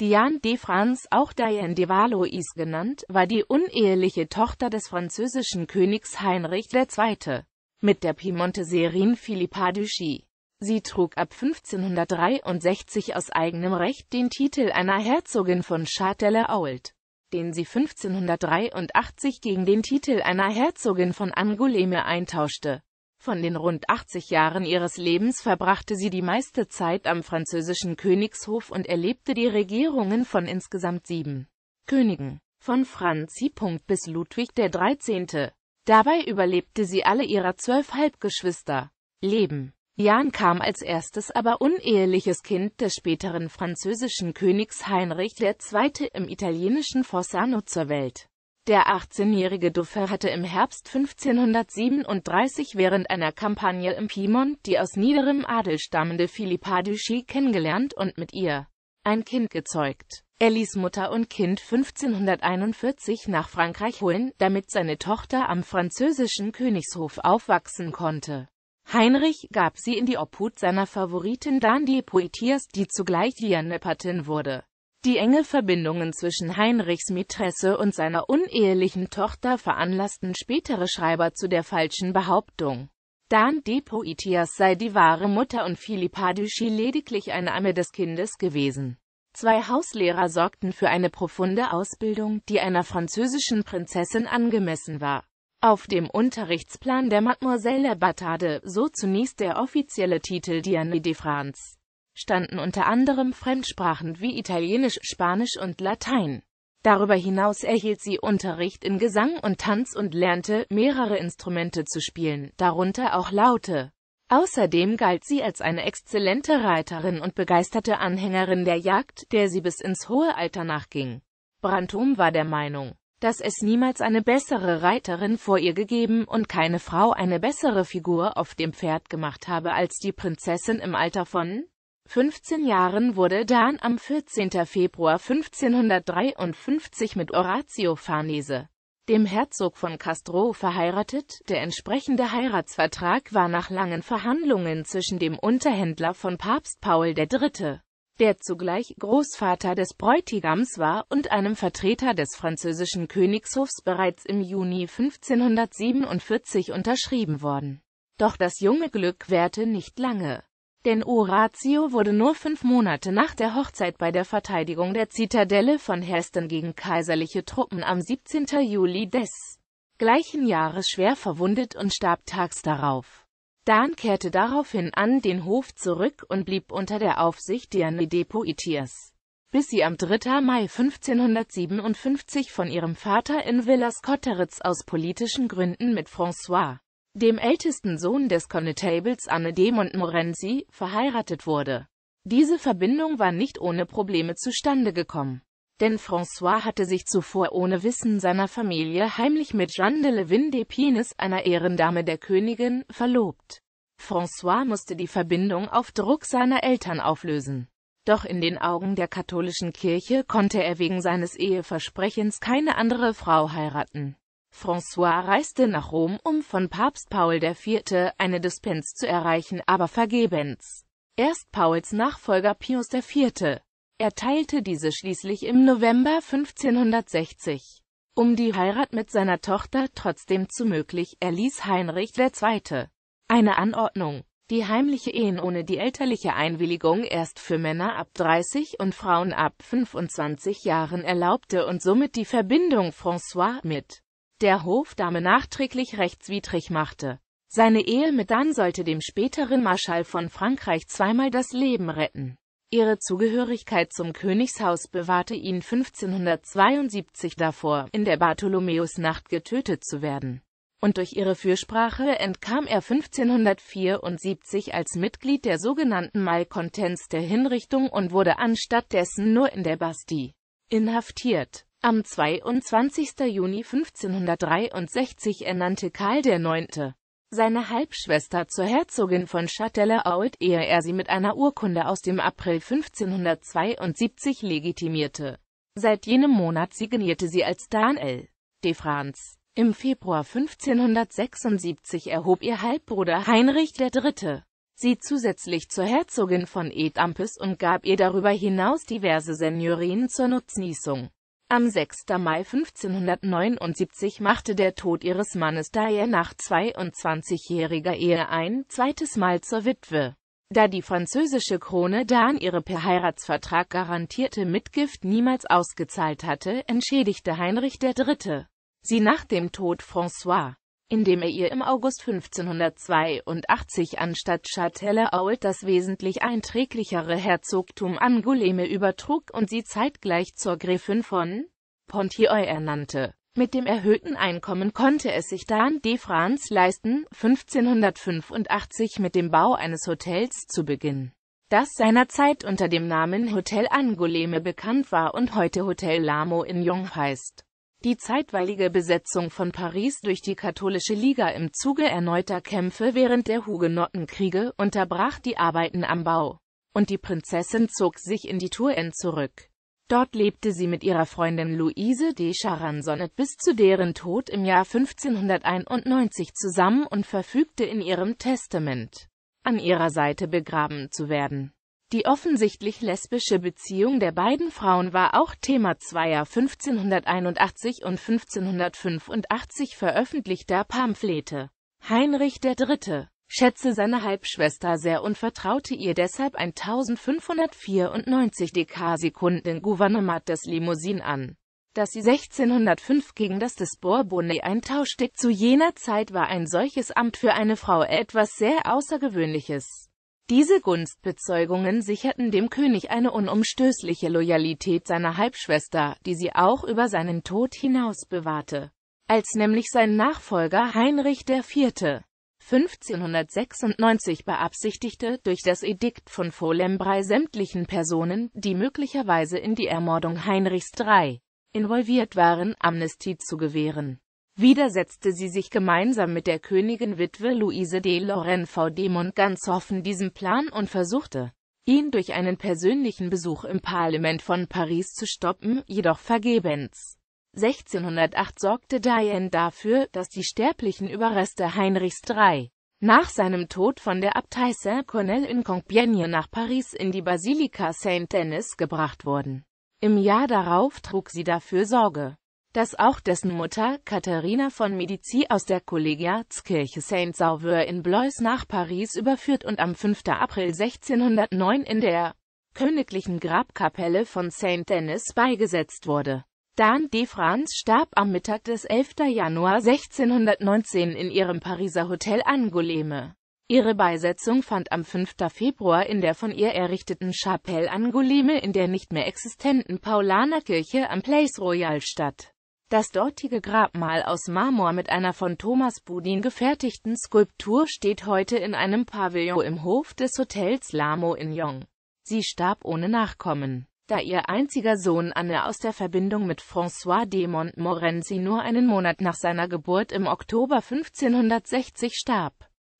Diane de France, auch Diane de Valois genannt, war die uneheliche Tochter des französischen Königs Heinrich II. mit der Piemonteserin Philippa Duchy. Sie trug ab 1563 aus eigenem Recht den Titel einer Herzogin von Châtel-Ault, den sie 1583 gegen den Titel einer Herzogin von Angoulême eintauschte von den rund 80 Jahren ihres Lebens verbrachte sie die meiste Zeit am französischen Königshof und erlebte die Regierungen von insgesamt sieben Königen, von Franz bis Ludwig XIII. Dabei überlebte sie alle ihrer zwölf Halbgeschwister. Leben. Jan kam als erstes aber uneheliches Kind des späteren französischen Königs Heinrich II. im italienischen Fossano zur Welt. Der 18-jährige Duffer hatte im Herbst 1537 während einer Kampagne im Piemont die aus niederem Adel stammende Philippa Duchy kennengelernt und mit ihr ein Kind gezeugt. Er ließ Mutter und Kind 1541 nach Frankreich holen, damit seine Tochter am französischen Königshof aufwachsen konnte. Heinrich gab sie in die Obhut seiner Favoritin Dame Poitiers, die zugleich Diane Patin wurde. Die enge Verbindungen zwischen Heinrichs Mätresse und seiner unehelichen Tochter veranlassten spätere Schreiber zu der falschen Behauptung. Dan D. Poitias sei die wahre Mutter und Philippa Duchy lediglich eine Amme des Kindes gewesen. Zwei Hauslehrer sorgten für eine profunde Ausbildung, die einer französischen Prinzessin angemessen war. Auf dem Unterrichtsplan der Mademoiselle Batade, so zunächst der offizielle Titel Diane de France, standen unter anderem Fremdsprachen wie Italienisch, Spanisch und Latein. Darüber hinaus erhielt sie Unterricht in Gesang und Tanz und lernte, mehrere Instrumente zu spielen, darunter auch Laute. Außerdem galt sie als eine exzellente Reiterin und begeisterte Anhängerin der Jagd, der sie bis ins hohe Alter nachging. Brantum war der Meinung, dass es niemals eine bessere Reiterin vor ihr gegeben und keine Frau eine bessere Figur auf dem Pferd gemacht habe als die Prinzessin im Alter von 15 Jahren wurde Dan am 14. Februar 1553 mit Orazio Farnese, dem Herzog von Castro, verheiratet. Der entsprechende Heiratsvertrag war nach langen Verhandlungen zwischen dem Unterhändler von Papst Paul III., der zugleich Großvater des Bräutigams war, und einem Vertreter des französischen Königshofs bereits im Juni 1547 unterschrieben worden. Doch das junge Glück währte nicht lange denn Orazio wurde nur fünf Monate nach der Hochzeit bei der Verteidigung der Zitadelle von Herston gegen kaiserliche Truppen am 17. Juli des gleichen Jahres schwer verwundet und starb tags darauf. Dan kehrte daraufhin an den Hof zurück und blieb unter der Aufsicht der de Poitiers, bis sie am 3. Mai 1557 von ihrem Vater in Villas Cotteritz aus politischen Gründen mit François dem ältesten Sohn des Connetables Anne-Demont Morency, verheiratet wurde. Diese Verbindung war nicht ohne Probleme zustande gekommen, denn François hatte sich zuvor ohne Wissen seiner Familie heimlich mit Jeanne de Levin de Pines, einer Ehrendame der Königin, verlobt. François musste die Verbindung auf Druck seiner Eltern auflösen. Doch in den Augen der katholischen Kirche konnte er wegen seines Eheversprechens keine andere Frau heiraten. François reiste nach Rom, um von Papst Paul IV. eine Dispens zu erreichen, aber vergebens. Erst Pauls Nachfolger Pius IV. erteilte diese schließlich im November 1560. Um die Heirat mit seiner Tochter trotzdem zu möglich, erließ Heinrich II. eine Anordnung, die heimliche Ehen ohne die elterliche Einwilligung erst für Männer ab 30 und Frauen ab 25 Jahren erlaubte und somit die Verbindung François mit der Hofdame nachträglich rechtswidrig machte. Seine Ehe mit Anne sollte dem späteren Marschall von Frankreich zweimal das Leben retten. Ihre Zugehörigkeit zum Königshaus bewahrte ihn 1572 davor, in der Bartholomäusnacht getötet zu werden. Und durch ihre Fürsprache entkam er 1574 als Mitglied der sogenannten Malkontents der Hinrichtung und wurde anstatt dessen nur in der Bastille inhaftiert. Am 22. Juni 1563 ernannte Karl IX. seine Halbschwester zur Herzogin von Châtellerault, ehe er sie mit einer Urkunde aus dem April 1572 legitimierte. Seit jenem Monat signierte sie als Daniel de France. Im Februar 1576 erhob ihr Halbbruder Heinrich III. sie zusätzlich zur Herzogin von Etampes und gab ihr darüber hinaus diverse Seniorien zur Nutznießung. Am 6. Mai 1579 machte der Tod ihres Mannes Daher nach 22-jähriger Ehe ein zweites Mal zur Witwe. Da die französische Krone Dan ihre per Heiratsvertrag garantierte Mitgift niemals ausgezahlt hatte, entschädigte Heinrich III. sie nach dem Tod François indem er ihr im August 1582 anstatt Châtellerault das wesentlich einträglichere Herzogtum Angoulême übertrug und sie zeitgleich zur Gräfin von Ponthieu ernannte. Mit dem erhöhten Einkommen konnte es sich Dan de France leisten, 1585 mit dem Bau eines Hotels zu beginnen, das seinerzeit unter dem Namen Hotel Angoulême bekannt war und heute Hotel Lamo in Jong heißt. Die zeitweilige Besetzung von Paris durch die katholische Liga im Zuge erneuter Kämpfe während der Hugenottenkriege unterbrach die Arbeiten am Bau, und die Prinzessin zog sich in die Touraine zurück. Dort lebte sie mit ihrer Freundin Louise de Charansonnet bis zu deren Tod im Jahr 1591 zusammen und verfügte in ihrem Testament, an ihrer Seite begraben zu werden. Die offensichtlich lesbische Beziehung der beiden Frauen war auch Thema zweier 1581 und 1585 veröffentlichter Pamphlete. Heinrich III. schätze seine Halbschwester sehr und vertraute ihr deshalb ein 1594 Dekarsekunden-Gouvernement des Limousin an, Dass sie 1605 gegen das des Bourbonnais eintauschte. Zu jener Zeit war ein solches Amt für eine Frau etwas sehr Außergewöhnliches. Diese Gunstbezeugungen sicherten dem König eine unumstößliche Loyalität seiner Halbschwester, die sie auch über seinen Tod hinaus bewahrte. Als nämlich sein Nachfolger Heinrich IV. 1596 beabsichtigte, durch das Edikt von Folembrei sämtlichen Personen, die möglicherweise in die Ermordung Heinrichs III involviert waren, Amnestie zu gewähren widersetzte sie sich gemeinsam mit der Königin-Witwe Luise de Lorraine V. Vaudemonde ganz offen diesem Plan und versuchte, ihn durch einen persönlichen Besuch im Parlament von Paris zu stoppen, jedoch vergebens. 1608 sorgte Diane dafür, dass die sterblichen Überreste Heinrichs III. nach seinem Tod von der Abtei Saint-Cornel in Compiègne nach Paris in die Basilika Saint-Denis gebracht wurden. Im Jahr darauf trug sie dafür Sorge, dass auch dessen Mutter Katharina von Medici aus der Kollegiatskirche Saint-Sauveur in Blois nach Paris überführt und am 5. April 1609 in der königlichen Grabkapelle von Saint-Denis beigesetzt wurde. Dan de France starb am Mittag des 11. Januar 1619 in ihrem Pariser Hotel Angoulême. Ihre Beisetzung fand am 5. Februar in der von ihr errichteten Chapelle Angoulême in der nicht mehr existenten Paulanerkirche am Place Royal statt. Das dortige Grabmal aus Marmor mit einer von Thomas Budin gefertigten Skulptur steht heute in einem Pavillon im Hof des Hotels Lamo in Yong. Sie starb ohne Nachkommen, da ihr einziger Sohn Anne aus der Verbindung mit François de Montmorency nur einen Monat nach seiner Geburt im Oktober 1560 starb.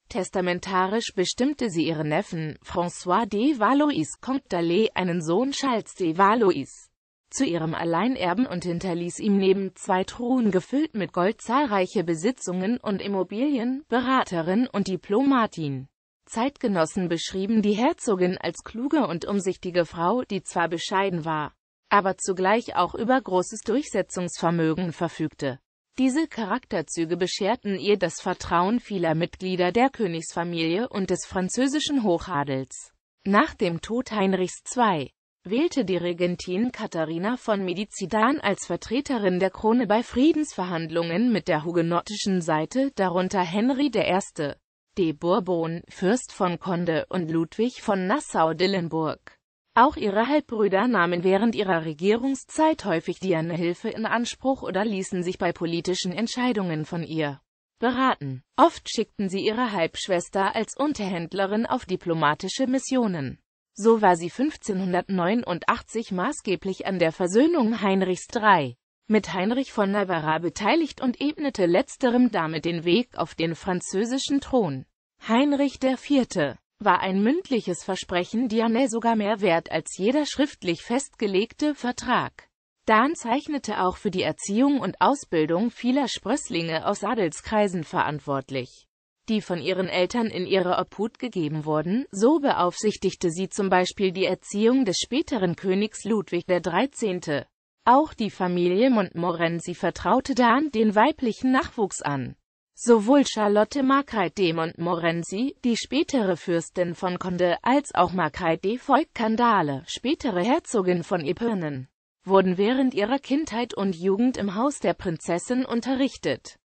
Testamentarisch bestimmte sie ihren Neffen, François de Valois Comte d'Allais einen Sohn Charles de Valois zu ihrem Alleinerben und hinterließ ihm neben zwei Truhen gefüllt mit Gold zahlreiche Besitzungen und Immobilien, Beraterin und Diplomatin. Zeitgenossen beschrieben die Herzogin als kluge und umsichtige Frau, die zwar bescheiden war, aber zugleich auch über großes Durchsetzungsvermögen verfügte. Diese Charakterzüge bescherten ihr das Vertrauen vieler Mitglieder der Königsfamilie und des französischen Hochadels. Nach dem Tod Heinrichs II wählte die Regentin Katharina von Medizidan als Vertreterin der Krone bei Friedensverhandlungen mit der hugenottischen Seite, darunter Henry I., de Bourbon, Fürst von Conde und Ludwig von Nassau-Dillenburg. Auch ihre Halbbrüder nahmen während ihrer Regierungszeit häufig deren Hilfe in Anspruch oder ließen sich bei politischen Entscheidungen von ihr beraten. Oft schickten sie ihre Halbschwester als Unterhändlerin auf diplomatische Missionen. So war sie 1589 maßgeblich an der Versöhnung Heinrichs III mit Heinrich von Navarra beteiligt und ebnete letzterem damit den Weg auf den französischen Thron. Heinrich IV. war ein mündliches Versprechen Diane sogar mehr wert als jeder schriftlich festgelegte Vertrag. Dan zeichnete auch für die Erziehung und Ausbildung vieler Sprösslinge aus Adelskreisen verantwortlich die von ihren Eltern in ihre Obhut gegeben wurden, so beaufsichtigte sie zum Beispiel die Erziehung des späteren Königs Ludwig XIII. Auch die Familie Montmorency vertraute Dahn den weiblichen Nachwuchs an. Sowohl Charlotte Markreid de Montmorency, die spätere Fürstin von Conde, als auch Markreid de Volk-Kandale, spätere Herzogin von Epirnen, wurden während ihrer Kindheit und Jugend im Haus der Prinzessin unterrichtet.